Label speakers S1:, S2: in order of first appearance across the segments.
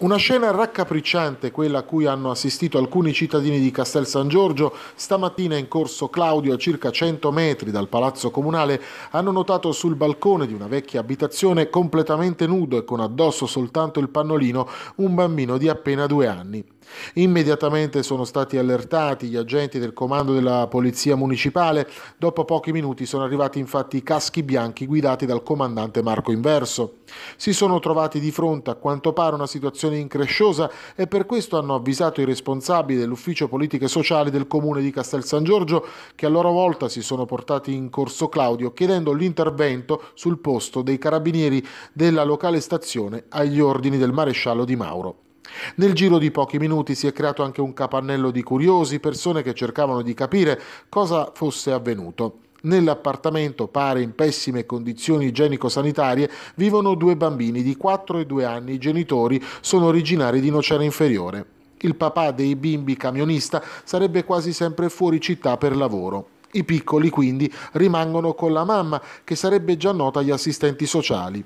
S1: Una scena raccapricciante quella a cui hanno assistito alcuni cittadini di Castel San Giorgio stamattina in corso Claudio a circa 100 metri dal palazzo comunale hanno notato sul balcone di una vecchia abitazione completamente nudo e con addosso soltanto il pannolino un bambino di appena due anni. Immediatamente sono stati allertati gli agenti del comando della polizia municipale. Dopo pochi minuti sono arrivati infatti i caschi bianchi guidati dal comandante Marco Inverso. Si sono trovati di fronte a quanto pare una situazione incresciosa e per questo hanno avvisato i responsabili dell'ufficio politiche sociali del comune di Castel San Giorgio che a loro volta si sono portati in Corso Claudio chiedendo l'intervento sul posto dei carabinieri della locale stazione agli ordini del maresciallo Di Mauro. Nel giro di pochi minuti si è creato anche un capannello di curiosi, persone che cercavano di capire cosa fosse avvenuto. Nell'appartamento, pare in pessime condizioni igienico-sanitarie, vivono due bambini di 4 e 2 anni. I genitori sono originari di Nocera Inferiore. Il papà dei bimbi camionista sarebbe quasi sempre fuori città per lavoro. I piccoli quindi rimangono con la mamma, che sarebbe già nota agli assistenti sociali.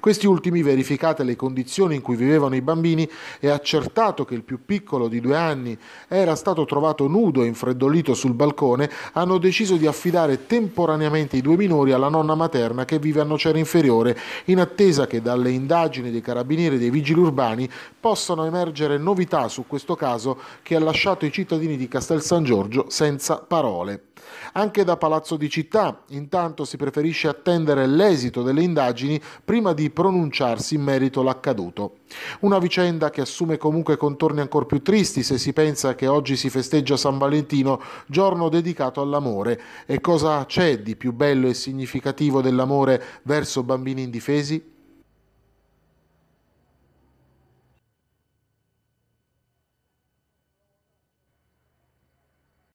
S1: Questi ultimi, verificate le condizioni in cui vivevano i bambini e accertato che il più piccolo di due anni era stato trovato nudo e infreddolito sul balcone, hanno deciso di affidare temporaneamente i due minori alla nonna materna che vive a Nocera Inferiore, in attesa che dalle indagini dei carabinieri e dei vigili urbani possano emergere novità su questo caso che ha lasciato i cittadini di Castel San Giorgio senza parole. Anche da Palazzo di Città, intanto, si preferisce attendere l'esito delle indagini prima di pronunciarsi in merito all'accaduto. Una vicenda che assume comunque contorni ancora più tristi se si pensa che oggi si festeggia San Valentino, giorno dedicato all'amore. E cosa c'è di più bello e significativo dell'amore verso bambini indifesi?